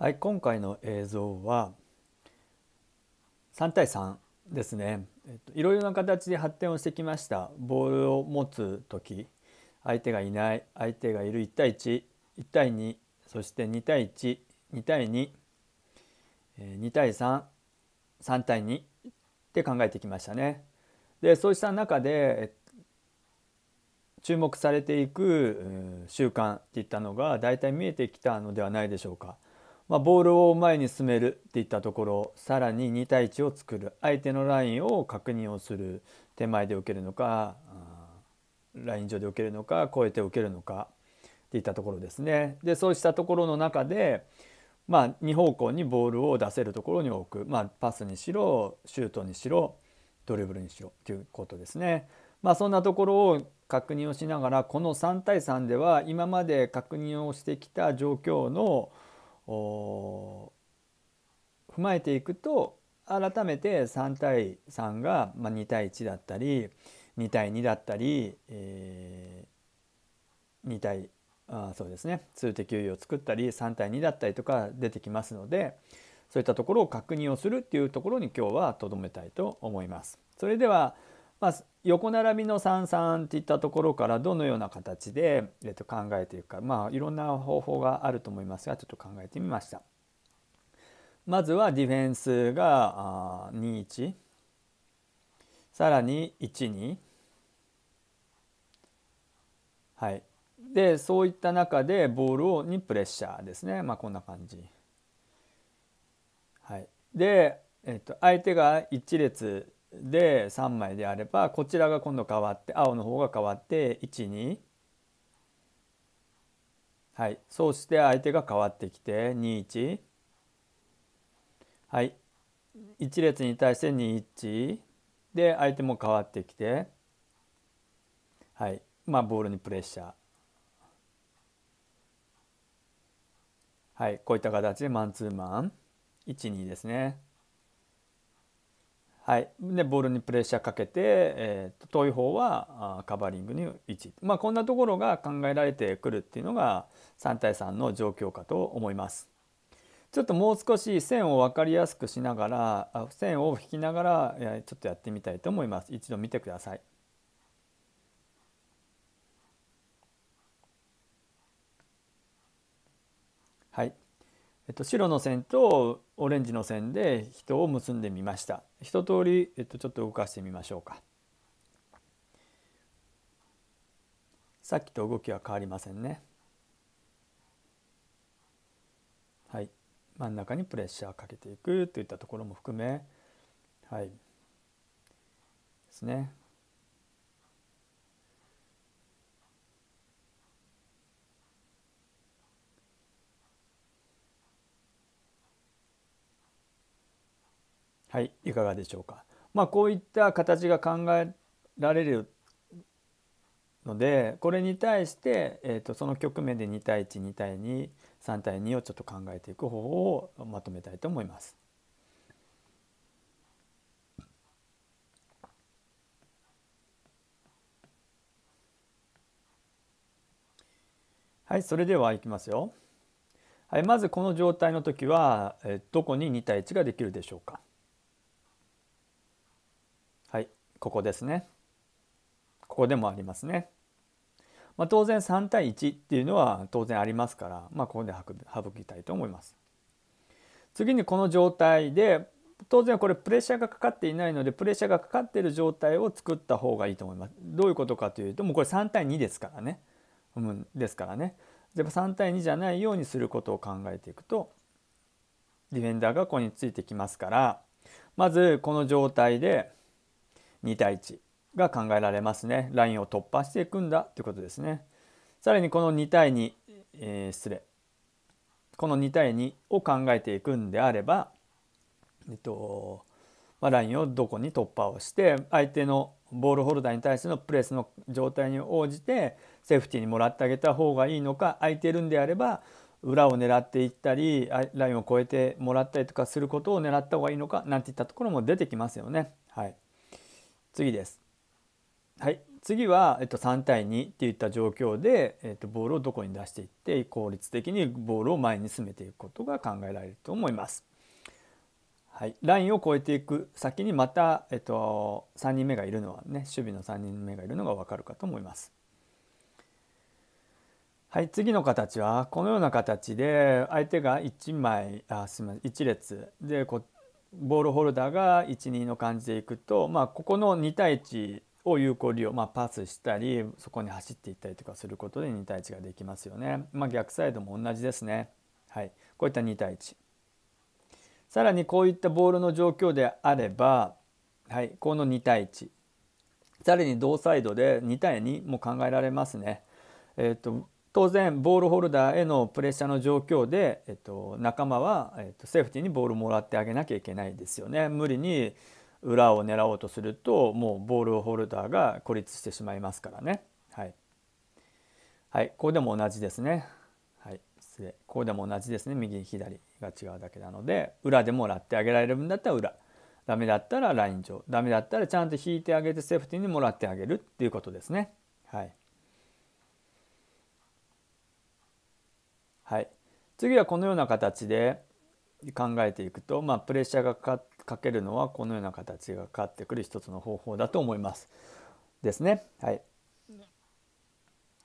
はい、今回の映像は3対3ですね、えっと、いろいろな形で発展をしてきましたボールを持つ時相手がいない相手がいる1対11対2そして2対12対22対33対2って考えてきましたね。でそうした中で注目されていく習慣っていったのが大体見えてきたのではないでしょうか。まあ、ボールを前に進めるっていったところさらに2対1を作る相手のラインを確認をする手前で受けるのかライン上で受けるのか越えて受けるのかっていったところですね。でそうしたところの中で、まあ、2方向にボールを出せるところに置く、まあ、パスにしろシュートにしろドリブルにしろということですね。まあ、そんなところを確認をしながらこの3対3では今まで確認をしてきた状況の、踏まえていくと改めて3対3が、ま2対1だったり2対2だったり、え2対あそうですね数的優位を作ったり3対2だったりとか出てきますのでそういったところを確認をするっていうところに今日はとどめたいと思います。それではまあ、横並びの三々っていったところからどのような形で、えっと、考えていくか、まあ、いろんな方法があると思いますがちょっと考えてみました。まずはディフェンスが21さらに12はいでそういった中でボールをにプレッシャーですねまあこんな感じ。はい、で、えっと、相手が1列で3枚であればこちらが今度変わって青の方が変わって12はいそうして相手が変わってきて21はい1列に対して21で相手も変わってきてはいまあボールにプレッシャーはいこういった形でマンツーマン12ですね。はい、でボールにプレッシャーかけて、えー、遠い方はカバーリングに1、まあ、こんなところが考えられてくるっていうのが3対3の状況かと思います。ちょっともう少し線を分かりやすくしながら線を引きながらちょっとやってみたいと思います。一度見てください。はい、えっと、白の線とオレンジの線で人を結んでみました一通り、えっと、ちょっと動かしてみましょうかさっきと動きは変わりませんねはい真ん中にプレッシャーかけていくといったところも含めはいですねはい、いかがでしょうか。まあ、こういった形が考えられるのでこれに対して、えー、とその局面で2対12対23対2をちょっと考えていく方法をまとめたいと思います。はい、それではいきますよ。はい、まずこの状態の時は、えどこに2対1ができるでしょうか。ここですねここでもありますね。まあ、当然3対1っていうのは当然ありますから、まあ、ここで省きたいと思います。次にこの状態で当然これプレッシャーがかかっていないのでプレッシャーがかかっている状態を作った方がいいと思います。どういうことかというともうこれ3対2ですからね。うん、ですからね。でも3対2じゃないようにすることを考えていくとディフェンダーがここについてきますからまずこの状態で2対1が考えられますねラインを突破していくんだということですねさらにこの2対2、えー、失礼この2対2を考えていくんであれば、えっとまあ、ラインをどこに突破をして相手のボールホルダーに対してのプレスの状態に応じてセーフティーにもらってあげた方がいいのか空いてるんであれば裏を狙っていったりラインを越えてもらったりとかすることを狙った方がいいのかなんていったところも出てきますよね。はい、次です。はい、次は、えっと、3対2っていった状況で、えっと、ボールをどこに出していって効率的にボールを前に進めていくことが考えられると思います。はい、ラインを越えていく先にまた、えっと、3人目がいるのはね守備の3人目がいるのが分かるかと思います。はい、次の形はこのような形で相手が1枚あすみません1列でこボールホルダーが12の感じでいくと、まあ、ここの2対1を有効利用、まあ、パスしたりそこに走っていったりとかすることで2対1ができますよね、まあ、逆サイドも同じですね、はい、こういった2対1さらにこういったボールの状況であれば、はい、この2対1さらに同サイドで2対2も考えられますね。えーと、と当然ボールホルダーへのプレッシャーの状況で、えっと、仲間は、えっと、セーフティーにボールもらってあげなきゃいけないですよね。無理に裏を狙おうとするともうボールホルダーが孤立してしまいますからね。はい、はい、ここでも同じですね。はい、失礼ここでも同じですね右左が違うだけなので裏でもらってあげられるんだったら裏ダメだったらライン上ダメだったらちゃんと引いてあげてセーフティーにもらってあげるっていうことですね。はいはい、次はこのような形で考えていくと、まあ、プレッシャーがかけるのはこのような形がかかってくる一つの方法だと思います。ですね。はい、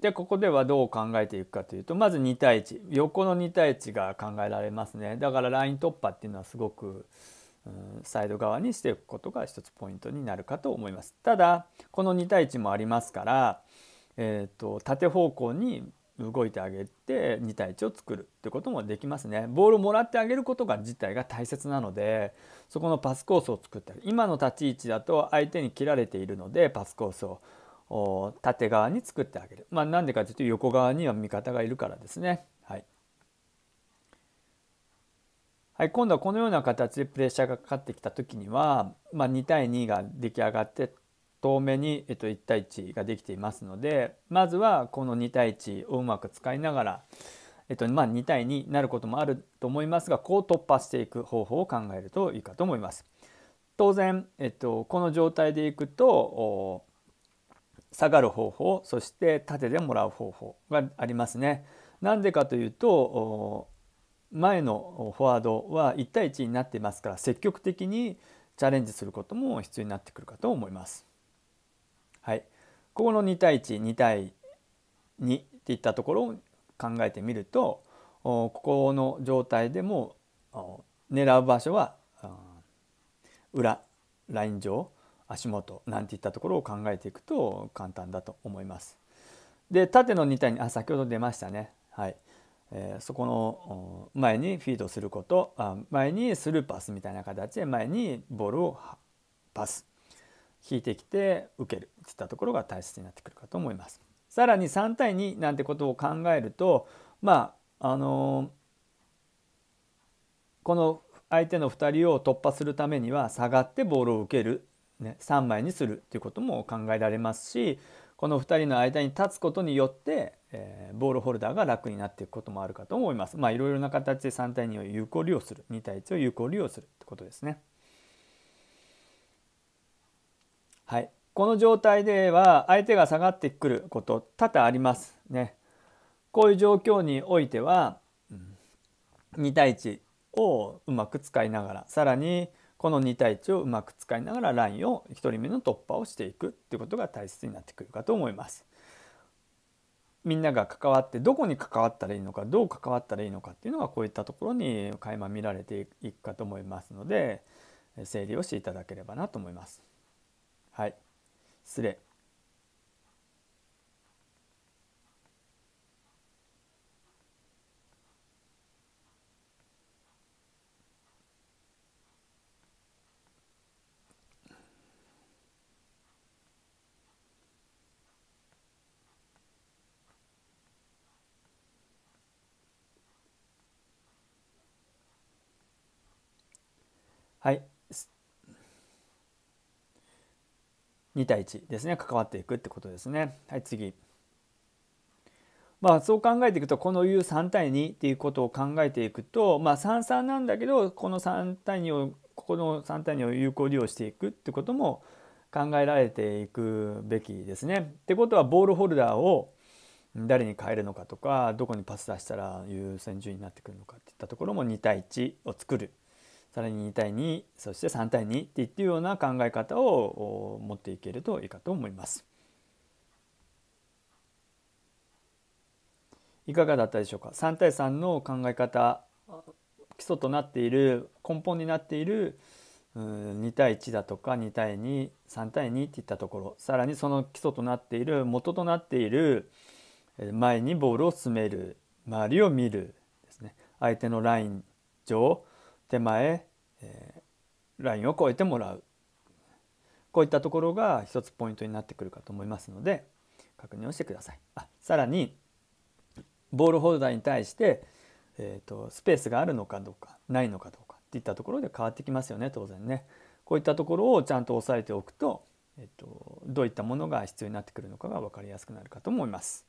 でここではどう考えていくかというとまず2対1横の2対1が考えられますねだからライン突破っていうのはすごく、ん、サイド側にしていくことが一つポイントになるかと思いますただこの2対1もありますから、えーと縦方向に動いてあげて2対1を作るってこともできますねボールをもらってあげることが自体が大切なのでそこのパスコースを作って今の立ち位置だと相手に切られているのでパスコースを縦側に作ってあげるまあなんでかというと横側には味方がいるからですねはい、はい、今度はこのような形でプレッシャーがかかってきた時には、まあ、2対2が出来上がって遠目に、えっと、1対1ができていますのでまずはこの2対1をうまく使いながら、えっとまあ、2対2になることもあると思いますがこう突破していく方法を考えるといいかと思います。当然、えっと、この状態でいくと下がる方法そして縦でもらう方法がありますね。なんでかというと前のフォワードは1対1になっていますから積極的にチャレンジすることも必要になってくるかと思います。はい、ここの2対12対2っていったところを考えてみるとここの状態でも狙う場所は裏ライン上足元なんていったところを考えていくと簡単だと思います。で縦の2対2あ先ほど出ましたね、はいえー、そこの前にフィードすることあ前にスルーパスみたいな形で前にボールをパス引いてきて受けるといったところが大切になってくるかと思います。さらに3対2なんてことを考えるとまああのこの相手の2人を突破するためには下がってボールを受ける、ね、3枚にするということも考えられますしこの2人の間に立つことによって、えー、ボールホルダーが楽になっていくこともあるかと思います。まあ、いろいろな形で3対2を有効利用する2対1を有効利用するってことですね。はい、この状態では相手が下がってくること多々ありますね。こういう状況においては2対1をうまく使いながらさらにこの2対1をうまく使いながらラインを1人目の突破をしていくっていうことが大切になってくるかと思います。みんなが関わってどこに関わったらいいのかどう関わったらいいのかっていうのがこういったところに垣間見られていくかと思いますので整理をしていただければなと思います。はい失礼はい2対1ですね関わっていくってことですね。はい次まあ、そう考えていくとこの U3 対2っていうことを考えていくと、まあ、33なんだけどこの3対2をここの3対2を有効利用していくってことも考えられていくべきですね。ってことはボールホルダーを誰に変えるのかとかどこにパス出したら優先順位になってくるのかっていったところも2対1を作るさらに2対2そして3対2っていっていうような考え方を持っていけるといいかと思います。いかがだったでしょうか3対3の考え方基礎となっている根本になっている2対1だとか2対23対2っていったところさらにその基礎となっている元となっている前にボールを進める周りを見るですね相手のライン上手前、えー、ラインを越えてもらうこういったところが一つポイントになってくるかと思いますので確認をしてください。あさらにボールホルダーに対して、えーと、スペースがあるのかどうかないのかどうかっていったところで変わってきますよね当然ね。こういったところをちゃんと押さえておくと、えっ、ー、と、どういったものが必要になってくるのかが分かりやすくなるかと思います。